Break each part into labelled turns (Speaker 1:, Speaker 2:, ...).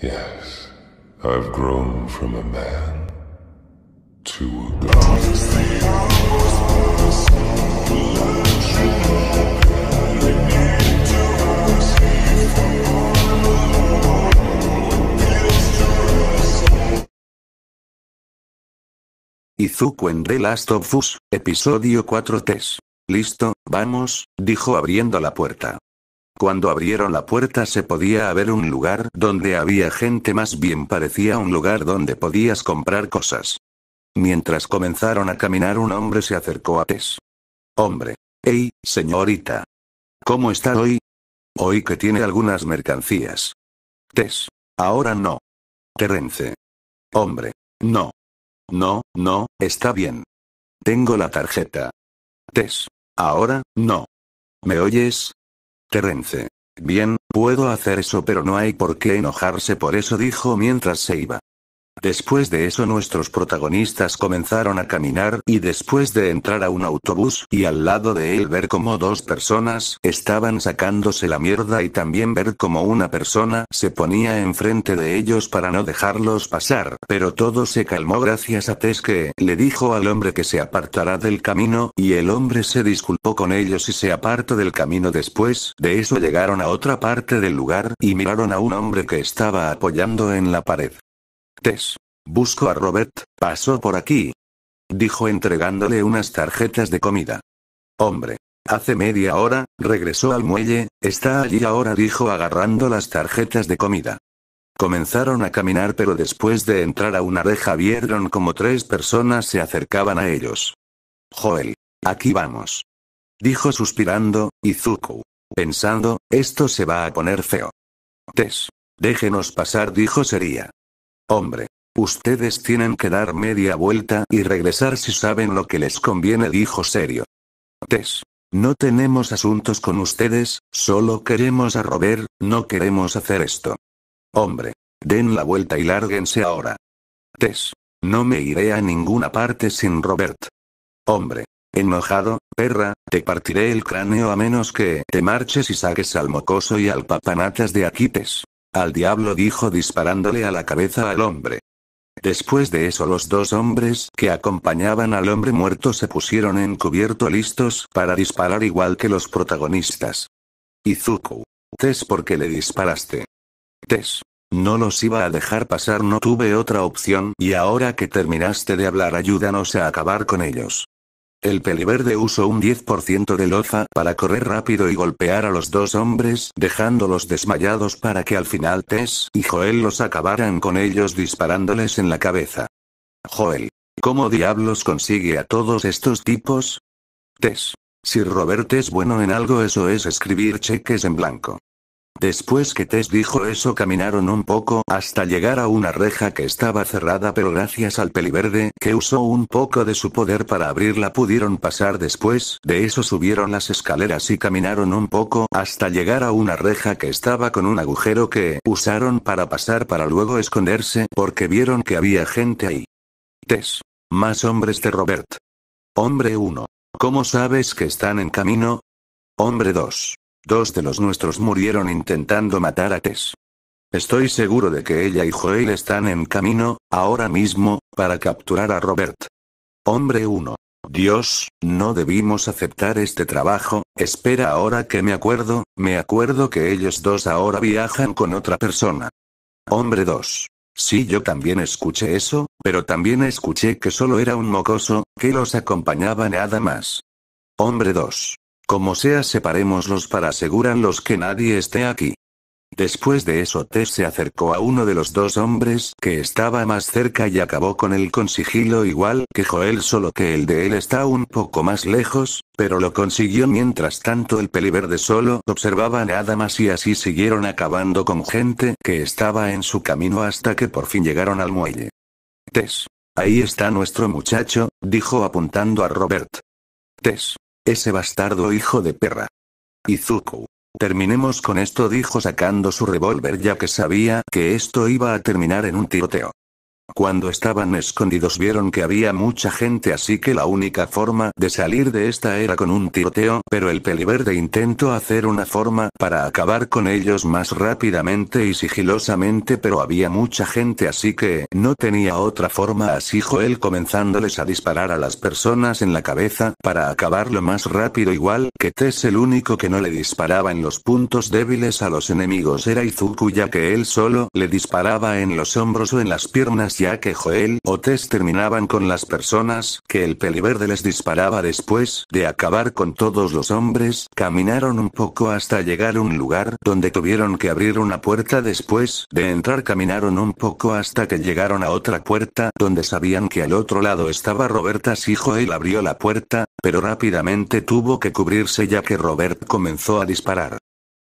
Speaker 1: Yes, I've grown from a man to a god. Izuku en The Last of Us, episodio 4 3. Listo, vamos, dijo abriendo la puerta. Cuando abrieron la puerta se podía haber un lugar donde había gente más bien parecía un lugar donde podías comprar cosas. Mientras comenzaron a caminar un hombre se acercó a Tess. Hombre. Ey, señorita. ¿Cómo está hoy? Hoy que tiene algunas mercancías. Tess. Ahora no. Terence. Hombre. No. No, no, está bien. Tengo la tarjeta. Tess. Ahora, no. ¿Me oyes? Terence. Bien, puedo hacer eso pero no hay por qué enojarse por eso dijo mientras se iba. Después de eso nuestros protagonistas comenzaron a caminar, y después de entrar a un autobús, y al lado de él ver como dos personas estaban sacándose la mierda y también ver como una persona se ponía enfrente de ellos para no dejarlos pasar, pero todo se calmó gracias a Tess que le dijo al hombre que se apartará del camino, y el hombre se disculpó con ellos y se apartó del camino después, de eso llegaron a otra parte del lugar, y miraron a un hombre que estaba apoyando en la pared. Tess. Busco a Robert, pasó por aquí. Dijo entregándole unas tarjetas de comida. Hombre. Hace media hora, regresó al muelle, está allí ahora, dijo agarrando las tarjetas de comida. Comenzaron a caminar pero después de entrar a una reja vieron como tres personas se acercaban a ellos. Joel. Aquí vamos. Dijo suspirando, Izuku. Pensando, esto se va a poner feo. Tess. Déjenos pasar, dijo Sería. Hombre. Ustedes tienen que dar media vuelta y regresar si saben lo que les conviene, dijo serio. Tess. No tenemos asuntos con ustedes, solo queremos a Robert, no queremos hacer esto. Hombre. Den la vuelta y lárguense ahora. Tess. No me iré a ninguna parte sin Robert. Hombre. Enojado, perra, te partiré el cráneo a menos que te marches y saques al mocoso y al papanatas de aquí Tess. Al diablo dijo disparándole a la cabeza al hombre. Después de eso los dos hombres que acompañaban al hombre muerto se pusieron en cubierto listos para disparar igual que los protagonistas. Izuku. ¿por porque le disparaste. Tess. No los iba a dejar pasar, no tuve otra opción, y ahora que terminaste de hablar ayúdanos a acabar con ellos. El peliverde usó un 10% de loza para correr rápido y golpear a los dos hombres, dejándolos desmayados para que al final Tess y Joel los acabaran con ellos disparándoles en la cabeza. Joel. ¿Cómo diablos consigue a todos estos tipos? Tess. Si Robert es bueno en algo eso es escribir cheques en blanco. Después que Tess dijo eso caminaron un poco hasta llegar a una reja que estaba cerrada pero gracias al peliverde que usó un poco de su poder para abrirla pudieron pasar después, de eso subieron las escaleras y caminaron un poco hasta llegar a una reja que estaba con un agujero que usaron para pasar para luego esconderse porque vieron que había gente ahí. Tess. Más hombres de Robert. Hombre 1. ¿Cómo sabes que están en camino? Hombre 2. Dos de los nuestros murieron intentando matar a Tess. Estoy seguro de que ella y Joel están en camino, ahora mismo, para capturar a Robert. Hombre 1. Dios, no debimos aceptar este trabajo, espera ahora que me acuerdo, me acuerdo que ellos dos ahora viajan con otra persona. Hombre 2. Sí, yo también escuché eso, pero también escuché que solo era un mocoso, que los acompañaba nada más. Hombre 2. Como sea, separémoslos para asegurar los que nadie esté aquí. Después de eso, Tess se acercó a uno de los dos hombres que estaba más cerca y acabó con él con sigilo igual que Joel, solo que el de él está un poco más lejos, pero lo consiguió mientras tanto el peliverde solo observaba nada más y así siguieron acabando con gente que estaba en su camino hasta que por fin llegaron al muelle. Tess. Ahí está nuestro muchacho, dijo apuntando a Robert. Tess. Ese bastardo hijo de perra. Izuku. Terminemos con esto dijo sacando su revólver ya que sabía que esto iba a terminar en un tiroteo. Cuando estaban escondidos vieron que había mucha gente así que la única forma de salir de esta era con un tiroteo, pero el peliverde intentó hacer una forma para acabar con ellos más rápidamente y sigilosamente pero había mucha gente así que no tenía otra forma así Joel comenzándoles a disparar a las personas en la cabeza para acabarlo más rápido igual que Tess el único que no le disparaba en los puntos débiles a los enemigos era Izuku ya que él solo le disparaba en los hombros o en las piernas ya que Joel o Tess terminaban con las personas que el peliverde les disparaba después de acabar con todos los hombres, caminaron un poco hasta llegar a un lugar donde tuvieron que abrir una puerta después de entrar caminaron un poco hasta que llegaron a otra puerta donde sabían que al otro lado estaba Roberta si Joel abrió la puerta, pero rápidamente tuvo que cubrirse ya que Robert comenzó a disparar.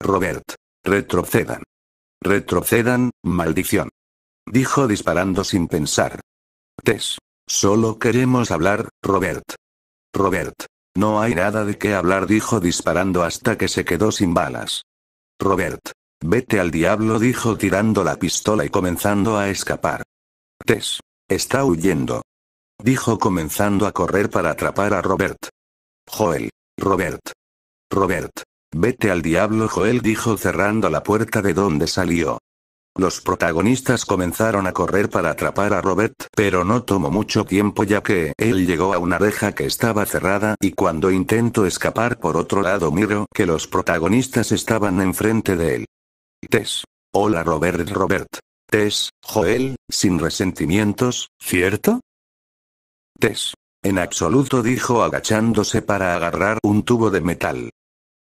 Speaker 1: Robert. Retrocedan. Retrocedan, maldición dijo disparando sin pensar. Tess. Solo queremos hablar, Robert. Robert. No hay nada de qué hablar, dijo disparando hasta que se quedó sin balas. Robert. Vete al diablo, dijo tirando la pistola y comenzando a escapar. Tess. Está huyendo. Dijo comenzando a correr para atrapar a Robert. Joel. Robert. Robert. Vete al diablo, Joel dijo cerrando la puerta de donde salió. Los protagonistas comenzaron a correr para atrapar a Robert, pero no tomó mucho tiempo ya que él llegó a una reja que estaba cerrada y cuando intentó escapar por otro lado miro que los protagonistas estaban enfrente de él. Tess. Hola Robert Robert. Tess, Joel, sin resentimientos, ¿cierto? Tess. En absoluto dijo agachándose para agarrar un tubo de metal.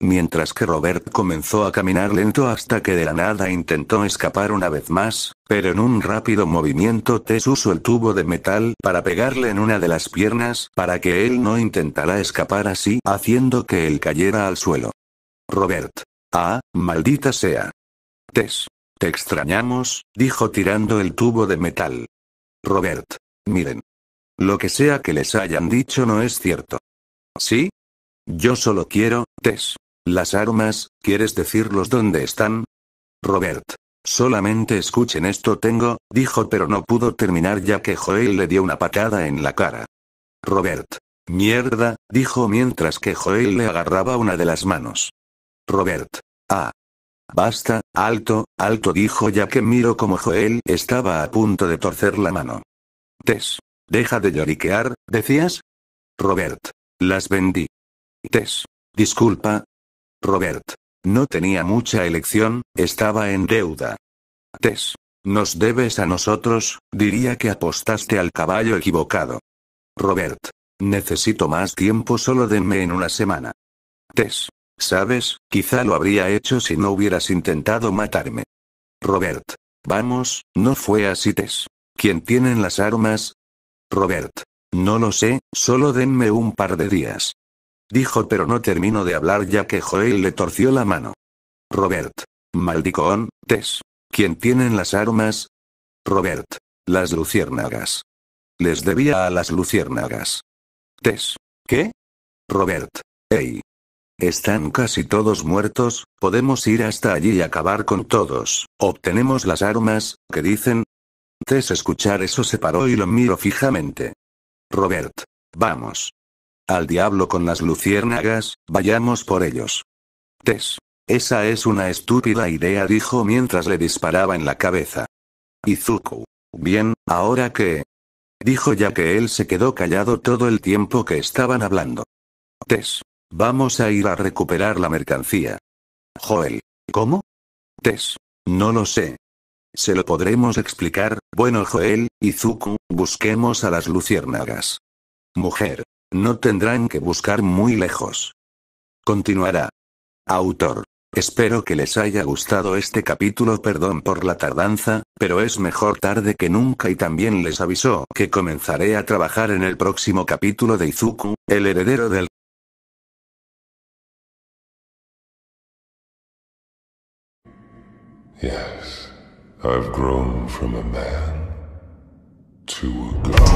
Speaker 1: Mientras que Robert comenzó a caminar lento hasta que de la nada intentó escapar una vez más, pero en un rápido movimiento Tess usó el tubo de metal para pegarle en una de las piernas para que él no intentara escapar así, haciendo que él cayera al suelo. Robert. Ah, maldita sea. Tess. Te extrañamos, dijo tirando el tubo de metal. Robert. Miren. Lo que sea que les hayan dicho no es cierto. ¿Sí? Yo solo quiero, Tess, las armas, ¿quieres decirlos dónde están? Robert. Solamente escuchen esto tengo, dijo pero no pudo terminar ya que Joel le dio una patada en la cara. Robert. Mierda, dijo mientras que Joel le agarraba una de las manos. Robert. Ah. Basta, alto, alto dijo ya que miro como Joel estaba a punto de torcer la mano. Tess. Deja de lloriquear, decías. Robert. Las vendí. Tess. Disculpa, Robert. No tenía mucha elección, estaba en deuda. Tess. Nos debes a nosotros, diría que apostaste al caballo equivocado. Robert. Necesito más tiempo, solo denme en una semana. Tess. Sabes, quizá lo habría hecho si no hubieras intentado matarme. Robert. Vamos, no fue así Tess. ¿Quién tienen las armas? Robert. No lo sé, solo denme un par de días. Dijo pero no terminó de hablar ya que Joel le torció la mano. Robert. Maldicón, Tess. ¿Quién tienen las armas? Robert. Las luciérnagas. Les debía a las luciérnagas. Tess. ¿Qué? Robert. Ey. Están casi todos muertos, podemos ir hasta allí y acabar con todos. Obtenemos las armas, ¿qué dicen? Tess escuchar eso se paró y lo miro fijamente. Robert. Vamos. Al diablo con las luciérnagas, vayamos por ellos. Tess. Esa es una estúpida idea, dijo mientras le disparaba en la cabeza. Izuku. Bien, ahora qué? Dijo ya que él se quedó callado todo el tiempo que estaban hablando. Tess. Vamos a ir a recuperar la mercancía. Joel. ¿Cómo? Tess. No lo sé. Se lo podremos explicar, bueno Joel, Izuku, busquemos a las luciérnagas. Mujer. No tendrán que buscar muy lejos. Continuará. Autor. Espero que les haya gustado este capítulo, perdón por la tardanza, pero es mejor tarde que nunca y también les avisó que comenzaré a trabajar en el próximo capítulo de Izuku, el heredero del Yes, I've grown from a man to a god.